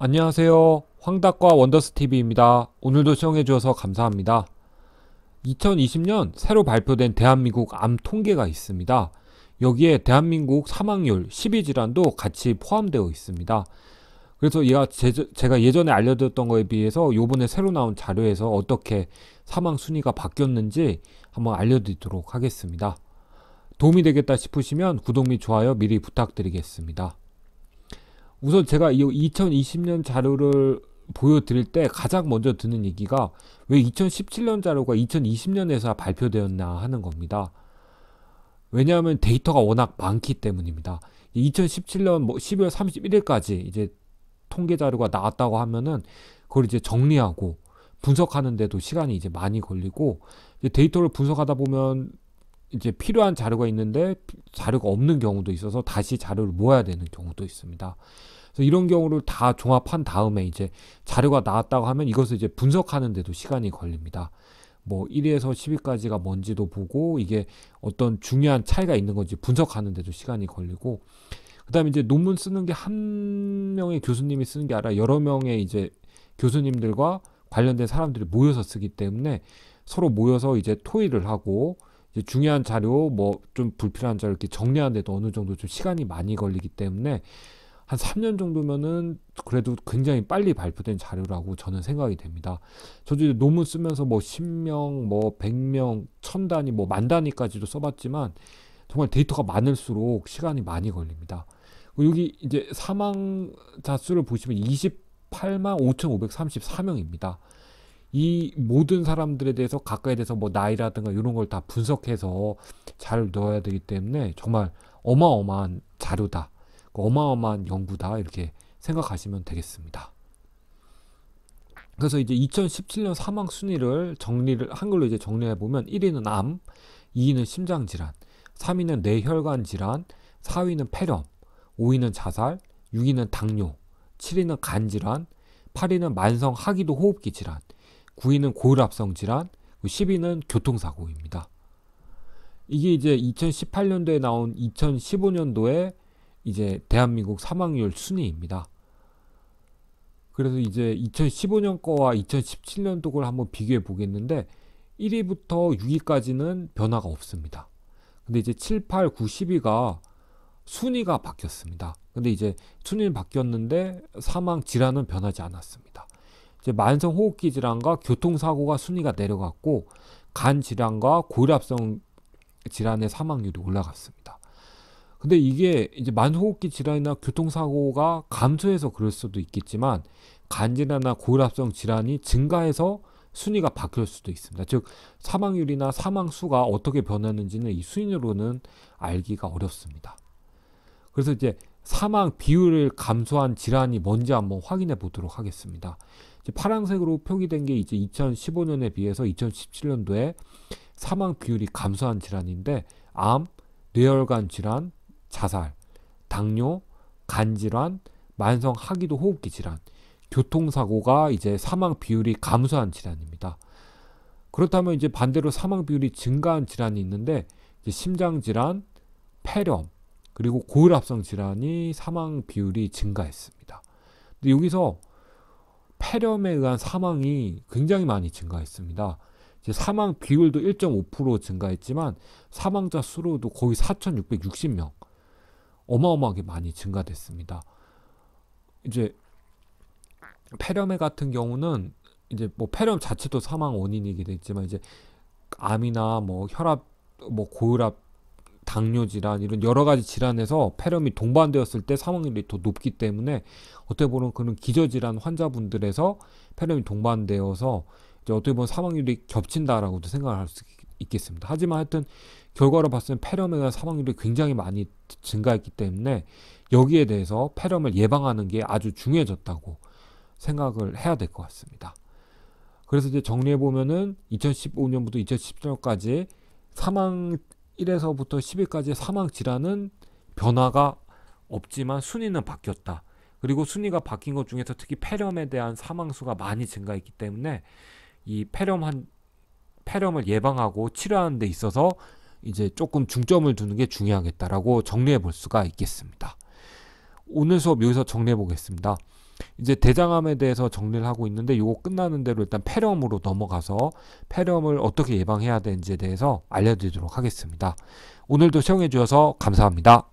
안녕하세요. 황닭과 원더스TV입니다. 오늘도 시청해주셔서 감사합니다. 2020년 새로 발표된 대한민국 암 통계가 있습니다. 여기에 대한민국 사망률 12질환도 같이 포함되어 있습니다. 그래서 제, 제가 예전에 알려드렸던 것에 비해서 요번에 새로 나온 자료에서 어떻게 사망 순위가 바뀌었는지 한번 알려드리도록 하겠습니다. 도움이 되겠다 싶으시면 구독 및 좋아요 미리 부탁드리겠습니다. 우선 제가 이 2020년 자료를 보여드릴 때 가장 먼저 드는 얘기가 왜 2017년 자료가 2020년에서 발표되었나 하는 겁니다. 왜냐하면 데이터가 워낙 많기 때문입니다. 2017년 12월 31일까지 이제 통계 자료가 나왔다고 하면은 그걸 이제 정리하고 분석하는데도 시간이 이제 많이 걸리고 이제 데이터를 분석하다 보면 이제 필요한 자료가 있는데 자료가 없는 경우도 있어서 다시 자료를 모아야 되는 경우도 있습니다. 그래서 이런 경우를 다 종합한 다음에 이제 자료가 나왔다고 하면 이것을 이제 분석하는데도 시간이 걸립니다. 뭐 1위에서 10위까지가 뭔지도 보고 이게 어떤 중요한 차이가 있는 건지 분석하는데도 시간이 걸리고 그다음에 이제 논문 쓰는 게 한 명의 교수님이 쓰는 게 아니라 여러 명의 이제 교수님들과 관련된 사람들이 모여서 쓰기 때문에 서로 모여서 이제 토의를 하고 중요한 자료 뭐 좀 불필요한 자료 이렇게 정리하는데도 어느 정도 좀 시간이 많이 걸리기 때문에 한 3년 정도면은 그래도 굉장히 빨리 발표된 자료라고 저는 생각이 됩니다. 저도 논문 쓰면서 뭐 10명, 뭐 100명, 1000단위, 뭐 만 단위까지도 써봤지만 정말 데이터가 많을수록 시간이 많이 걸립니다. 여기 이제 사망자 수를 보시면 28만 5,534명입니다. 이 모든 사람들에 대해서 가까이 대해서 뭐 나이라든가 이런 걸 다 분석해서 잘 넣어야 되기 때문에 정말 어마어마한 자료다. 그 어마어마한 연구다. 이렇게 생각하시면 되겠습니다. 그래서 이제 2017년 사망 순위를 정리를 한글로 이제 정리해 보면 1위는 암, 2위는 심장 질환, 3위는 뇌혈관 질환, 4위는 폐렴, 5위는 자살, 6위는 당뇨, 7위는 간 질환, 8위는 만성 하기도 호흡기 질환, 9위는 고혈압성 질환, 10위는 교통사고입니다. 이게 이제 2018년도에 나온 2015년도에 이제 대한민국 사망률 순위입니다. 그래서 이제 2015년 거와 2017년도 걸 한번 비교해 보겠는데 1위부터 6위까지는 변화가 없습니다. 근데 이제 7, 8, 9, 10위가 순위가 바뀌었습니다. 근데 이제 순위는 바뀌었는데 사망 질환은 변하지 않았습니다. 만성 호흡기 질환과 교통사고가 순위가 내려갔고 간 질환과 고혈압성 질환의 사망률이 올라갔습니다. 근데 이게 이제 만성호흡기 질환이나 교통사고가 감소해서 그럴 수도 있겠지만 간 질환이나 고혈압성 질환이 증가해서 순위가 바뀔 수도 있습니다. 즉 사망률이나 사망 수가 어떻게 변하는지는 이 순위로는 알기가 어렵습니다. 그래서 이제 사망 비율을 감소한 질환이 뭔지 한번 확인해 보도록 하겠습니다. 파란색으로 표기된 게 이제 2015년에 비해서 2017년도에 사망 비율이 감소한 질환인데 암, 뇌혈관 질환, 자살, 당뇨, 간 질환, 만성 하기도 호흡기 질환, 교통사고가 이제 사망 비율이 감소한 질환입니다. 그렇다면 이제 반대로 사망 비율이 증가한 질환이 있는데 심장 질환, 폐렴, 그리고 고혈압성 질환이 사망 비율이 증가했습니다. 근데 여기서 폐렴에 의한 사망이 굉장히 많이 증가했습니다. 사망 비율도 1.5% 증가했지만 사망자 수로도 거의 4,660명 어마어마하게 많이 증가됐습니다. 이제 폐렴 같은 경우는 이제 뭐 폐렴 자체도 사망 원인이기도 했지만 이제 암이나 뭐 혈압 뭐 고혈압 당뇨 질환 이런 여러 가지 질환에서 폐렴이 동반되었을 때 사망률이 더 높기 때문에 어떻게 보면 그런 기저 질환 환자분들에서 폐렴이 동반되어서 이제 어떻게 보면 사망률이 겹친다라고도 생각할수 있겠습니다. 하지만 하여튼 결과로 봤을 때 폐렴에 대한 사망률이 굉장히 많이 증가했기 때문에 여기에 대해서 폐렴을 예방하는 게 아주 중요해졌다고 생각을 해야 될 것 같습니다. 그래서 이제 정리해 보면은 2015년부터 2017년까지 사망 1에서부터 1 0위까지 사망 질환은 변화가 없지만 순위는 바뀌었다. 그리고 순위가 바뀐 것 중에서 특히 폐렴에 대한 사망수가 많이 증가했기 때문에 이 폐렴한 폐렴을 예방하고 치료하는 데 있어서 이제 조금 중점을 두는 게 중요하겠다라고 정리해 볼 수가 있겠습니다. 오늘 수업 여기서 정리해 보겠습니다. 이제 대장암에 대해서 정리를 하고 있는데 이거 끝나는 대로 일단 폐렴으로 넘어가서 폐렴을 어떻게 예방해야 되는지에 대해서 알려드리도록 하겠습니다. 오늘도 시청해 주셔서 감사합니다.